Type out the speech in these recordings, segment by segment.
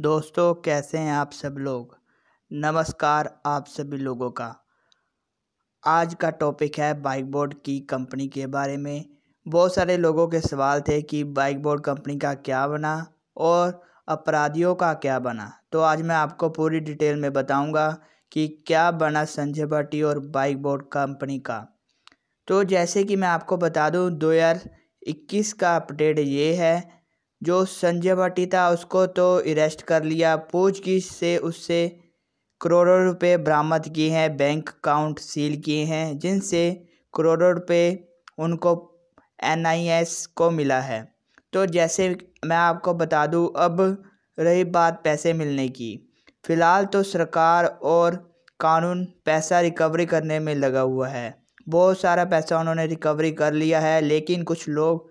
दोस्तों कैसे हैं आप सब लोग नमस्कार आप सभी लोगों का आज का टॉपिक है बाइक बोर्ड की कंपनी के बारे में बहुत सारे लोगों के सवाल थे कि बाइक बोर्ड कंपनी का क्या बना और अपराधियों का क्या बना तो आज मैं आपको पूरी डिटेल में बताऊंगा कि क्या बना संजय भट्टी और बाइक बोर्ड कंपनी का तो जैसे कि मैं आपको बता दूं 2021 का अपडेट ये है जो संजय भट्टी था उसको तो अरेस्ट कर लिया पूछगिछ से उससे करोड़ों रुपए बरामद किए हैं बैंक अकाउंट सील किए हैं जिनसे करोड़ों रुपए उनको एनआईएस को मिला है तो जैसे मैं आपको बता दूं अब रही बात पैसे मिलने की फ़िलहाल तो सरकार और कानून पैसा रिकवरी करने में लगा हुआ है बहुत सारा पैसा उन्होंने रिकवरी कर लिया है लेकिन कुछ लोग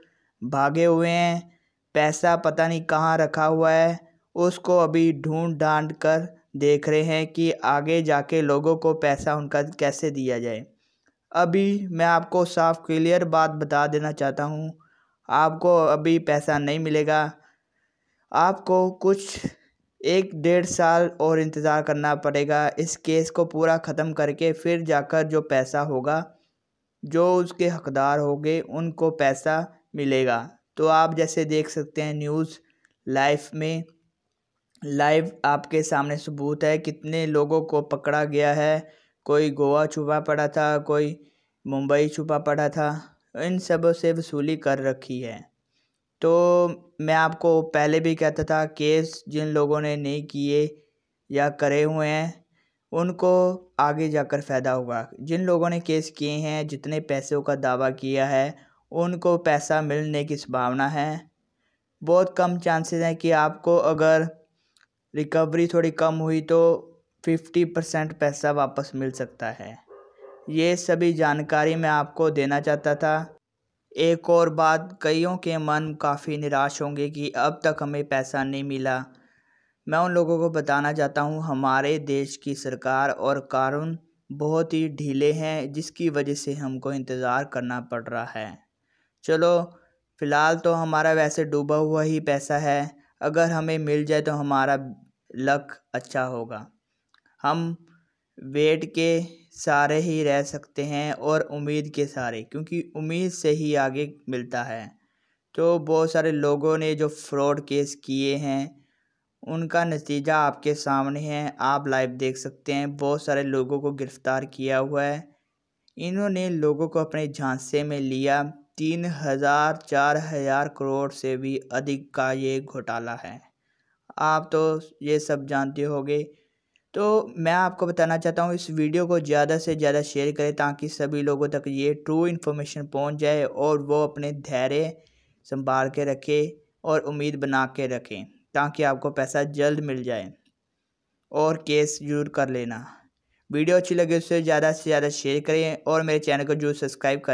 भागे हुए हैं पैसा पता नहीं कहाँ रखा हुआ है उसको अभी ढूंढ ढांड कर देख रहे हैं कि आगे जाके लोगों को पैसा उनका कैसे दिया जाए अभी मैं आपको साफ क्लियर बात बता देना चाहता हूँ आपको अभी पैसा नहीं मिलेगा आपको कुछ एक डेढ़ साल और इंतज़ार करना पड़ेगा इस केस को पूरा ख़त्म करके फिर जाकर जो पैसा होगा जो उसके हकदार होंगे उनको पैसा मिलेगा तो आप जैसे देख सकते हैं न्यूज़ लाइफ में लाइव आपके सामने सबूत है कितने लोगों को पकड़ा गया है कोई गोवा छुपा पड़ा था कोई मुंबई छुपा पड़ा था इन सब से वसूली कर रखी है तो मैं आपको पहले भी कहता था केस जिन लोगों ने नहीं किए या करे हुए हैं उनको आगे जाकर फ़ायदा होगा जिन लोगों ने केस किए हैं जितने पैसों का दावा किया है उनको पैसा मिलने की संभावना है बहुत कम चांसेस हैं कि आपको अगर रिकवरी थोड़ी कम हुई तो फिफ्टी परसेंट पैसा वापस मिल सकता है ये सभी जानकारी मैं आपको देना चाहता था एक और बात कईयों के मन काफ़ी निराश होंगे कि अब तक हमें पैसा नहीं मिला मैं उन लोगों को बताना चाहता हूँ हमारे देश की सरकार और कानून बहुत ही ढीले हैं जिसकी वजह से हमको इंतज़ार करना पड़ रहा है चलो फ़िलहाल तो हमारा वैसे डूबा हुआ ही पैसा है अगर हमें मिल जाए तो हमारा लक अच्छा होगा हम वेट के सारे ही रह सकते हैं और उम्मीद के सारे क्योंकि उम्मीद से ही आगे मिलता है तो बहुत सारे लोगों ने जो फ्रॉड केस किए हैं उनका नतीजा आपके सामने है आप लाइव देख सकते हैं बहुत सारे लोगों को गिरफ़्तार किया हुआ है इन्होंने लोगों को अपने झांसे में लिया तीन हज़ार चार हज़ार करोड़ से भी अधिक का ये घोटाला है आप तो ये सब जानते होंगे तो मैं आपको बताना चाहता हूँ इस वीडियो को ज़्यादा से ज़्यादा शेयर करें ताकि सभी लोगों तक ये ट्रू इन्फॉर्मेशन पहुँच जाए और वो अपने धैर्य संभाल के रखें और उम्मीद बना के रखें ताकि आपको पैसा जल्द मिल जाए और केस जरूर कर लेना वीडियो अच्छी लगे तो उससे ज़्यादा से ज़्यादा शेयर करें और मेरे चैनल को जरूर सब्सक्राइब करें